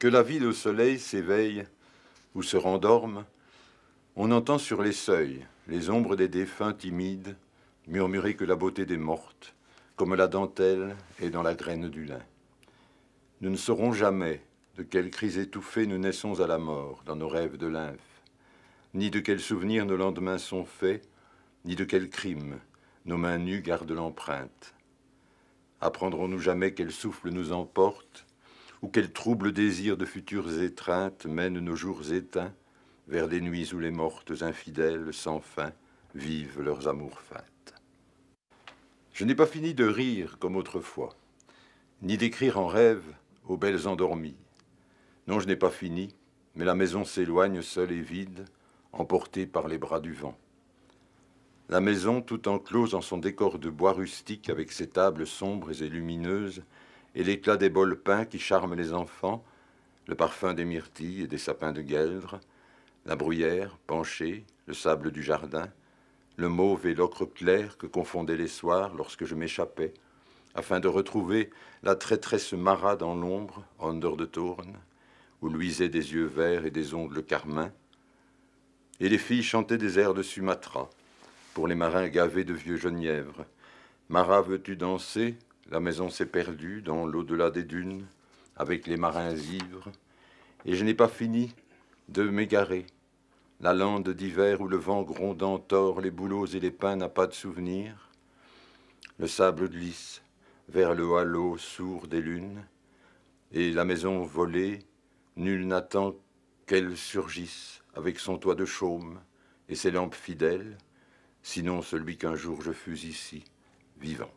Que la ville au soleil s'éveille ou se rendorme, on entend sur les seuils les ombres des défunts timides murmurer que la beauté des mortes, comme la dentelle, est dans la graine du lin. Nous ne saurons jamais de quelle crise étouffée nous naissons à la mort dans nos rêves de lymphe, ni de quels souvenirs nos lendemains sont faits, ni de quels crimes nos mains nues gardent l'empreinte. Apprendrons-nous jamais quel souffle nous emporte quel trouble désir de futures étreintes mène nos jours éteints vers des nuits où les mortes infidèles sans fin vivent leurs amours feintes. Je n'ai pas fini de rire comme autrefois, ni d'écrire en rêve aux belles endormies. Non, je n'ai pas fini, mais la maison s'éloigne seule et vide, emportée par les bras du vent. La maison, tout enclose en son décor de bois rustique avec ses tables sombres et lumineuses, et l'éclat des bolpins qui charment les enfants, le parfum des myrtilles et des sapins de Gueldre, la bruyère penchée, le sable du jardin, le mauve et l'ocre clair que confondaient les soirs lorsque je m'échappais, afin de retrouver la traîtresse Mara dans l'ombre, en dehors de Tourne, où luisaient des yeux verts et des ongles carmins. Et les filles chantaient des airs de Sumatra, pour les marins gavés de vieux genièvres. Mara, veux-tu danser la maison s'est perdue dans l'au-delà des dunes, avec les marins ivres, et je n'ai pas fini de m'égarer. La lande d'hiver où le vent grondant tord les bouleaux et les pins n'a pas de souvenir. Le sable glisse vers le halo sourd des lunes, et la maison volée, nul n'attend qu'elle surgisse avec son toit de chaume et ses lampes fidèles, sinon celui qu'un jour je fus ici, vivant.